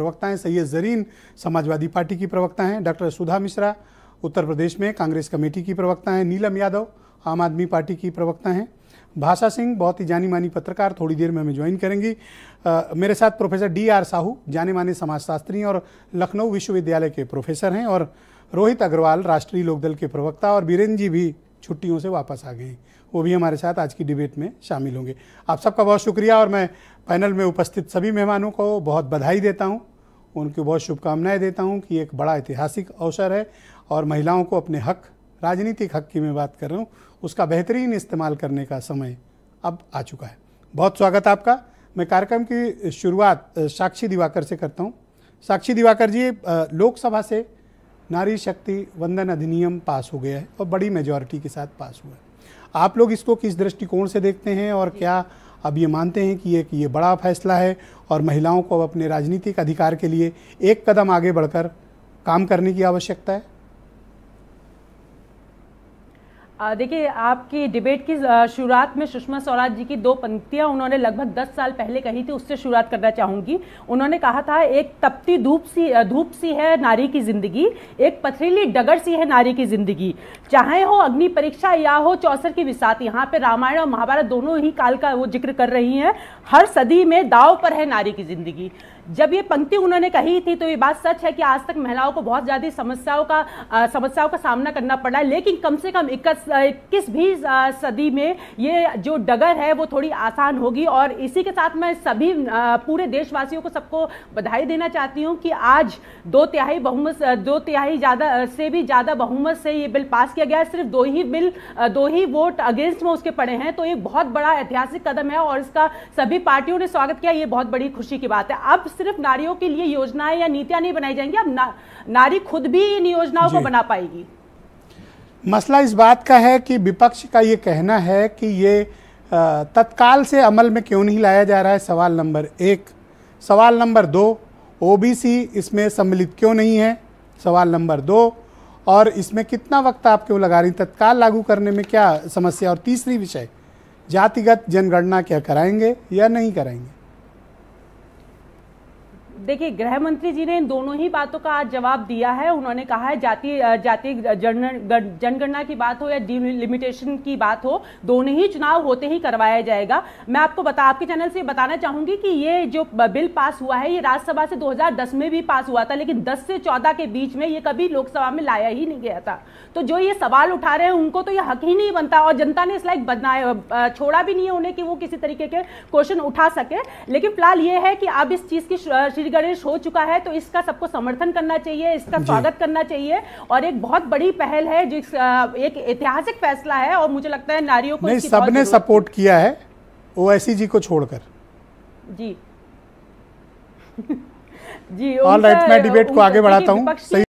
प्रवक्ता हैं सैयद जरीन समाजवादी पार्टी की प्रवक्ता हैं डॉक्टर सुधा मिश्रा उत्तर प्रदेश में कांग्रेस कमेटी की प्रवक्ता हैं नीलम यादव आम आदमी पार्टी की प्रवक्ता हैं भाषा सिंह बहुत ही जानी मानी पत्रकार थोड़ी देर में हमें ज्वाइन करेंगी आ, मेरे साथ प्रोफेसर डी आर साहू जाने माने समाजशास्त्री और लखनऊ विश्वविद्यालय के प्रोफेसर हैं और रोहित अग्रवाल राष्ट्रीय लोकदल के प्रवक्ता और बीरेन जी भी छुट्टियों से वापस आ गए वो भी हमारे साथ आज की डिबेट में शामिल होंगे आप सबका बहुत शुक्रिया और मैं पैनल में उपस्थित सभी मेहमानों को बहुत बधाई देता हूँ उनको बहुत शुभकामनाएं देता हूं कि एक बड़ा ऐतिहासिक अवसर है और महिलाओं को अपने हक राजनीतिक हक की मैं बात कर रहा हूँ उसका बेहतरीन इस्तेमाल करने का समय अब आ चुका है बहुत स्वागत आपका मैं कार्यक्रम की शुरुआत साक्षी दिवाकर से करता हूँ साक्षी दिवाकर जी लोकसभा से नारी शक्ति वंदन अधिनियम पास हो गया है और बड़ी मेजोरिटी के साथ पास हुआ है आप लोग इसको किस दृष्टिकोण से देखते हैं और क्या अब ये मानते हैं कि एक ये, बड़ा फैसला है और महिलाओं को अब अपने राजनीतिक अधिकार के लिए एक कदम आगे बढ़कर काम करने की आवश्यकता है देखिए आपकी डिबेट की शुरुआत में सुषमा स्वराज जी की दो पंक्तियां उन्होंने लगभग दस साल पहले कही थी उससे शुरुआत करना चाहूंगी उन्होंने कहा था एक तपती धूप सी धूप सी है नारी की जिंदगी एक पथरीली डगर सी है नारी की जिंदगी चाहे हो अग्नि परीक्षा या हो चौसर की विसात यहाँ पे रामायण और महाभारत दोनों ही काल का वो जिक्र कर रही है हर सदी में दाव पर है नारी की जिंदगी जब ये पंक्ति उन्होंने कही थी तो ये बात सच है कि आज तक महिलाओं को बहुत ज़्यादा समस्याओं का आ, समस्याओं का सामना करना पड़ा है लेकिन कम से कम इक्कीस भी सदी में ये जो डगर है वो थोड़ी आसान होगी और इसी के साथ मैं सभी आ, पूरे देशवासियों को सबको बधाई देना चाहती हूँ कि आज दो तिहाई बहुमत दो तिहाई ज़्यादा से भी ज़्यादा बहुमत से ये बिल पास किया गया सिर्फ दो ही बिल दो ही वोट अगेंस्ट में उसके पड़े हैं तो ये बहुत बड़ा ऐतिहासिक कदम है और इसका सभी पार्टियों ने स्वागत किया ये बहुत बड़ी खुशी की बात है अब सिर्फ नारियों के लिए योजनाएं या नीतियां नहीं बनाई जाएंगी अब ना, नारी खुद भी इन योजनाओं को बना पाएगी मसला इस बात का है कि विपक्ष का ये कहना है कि ये तत्काल से अमल में क्यों नहीं लाया जा रहा है सवाल नंबर एक सवाल नंबर दो ओबीसी इसमें सम्मिलित क्यों नहीं है सवाल नंबर दो और इसमें कितना वक्त आप क्यों लगा रही तत्काल लागू करने में क्या समस्या और तीसरी विषय जातिगत जनगणना क्या कराएंगे या नहीं कराएंगे देखिए गृह मंत्री जी ने इन दोनों ही बातों का आज जवाब दिया है उन्होंने कहा है जाति जाति जनगणना की बात हो या डिलिमिटेशन की बात हो दोनों ही चुनाव होते ही करवाया जाएगा मैं आपको बता आपके चैनल से बताना चाहूंगी कि ये जो बिल पास हुआ है ये राज्यसभा से 2010 में भी पास हुआ था लेकिन दस से चौदह के बीच में ये कभी लोकसभा में लाया ही नहीं गया था तो जो ये सवाल उठा रहे हैं उनको तो ये हक ही नहीं बनता और जनता ने इस लाइक बनाया छोड़ा भी नहीं है उन्हें कि वो किसी तरीके के क्वेश्चन उठा सके लेकिन फिलहाल ये है कि अब इस चीज़ की गणेश हो चुका है तो इसका सबको समर्थन करना चाहिए इसका स्वागत करना चाहिए और एक बहुत बड़ी पहल है जिस एक ऐतिहासिक फैसला है और मुझे लगता है नारियों को सबने सपोर्ट किया है ओएसी जी को छोड़कर जी जी ऑल राइट मैं डिबेट को आगे बढ़ाता हूँ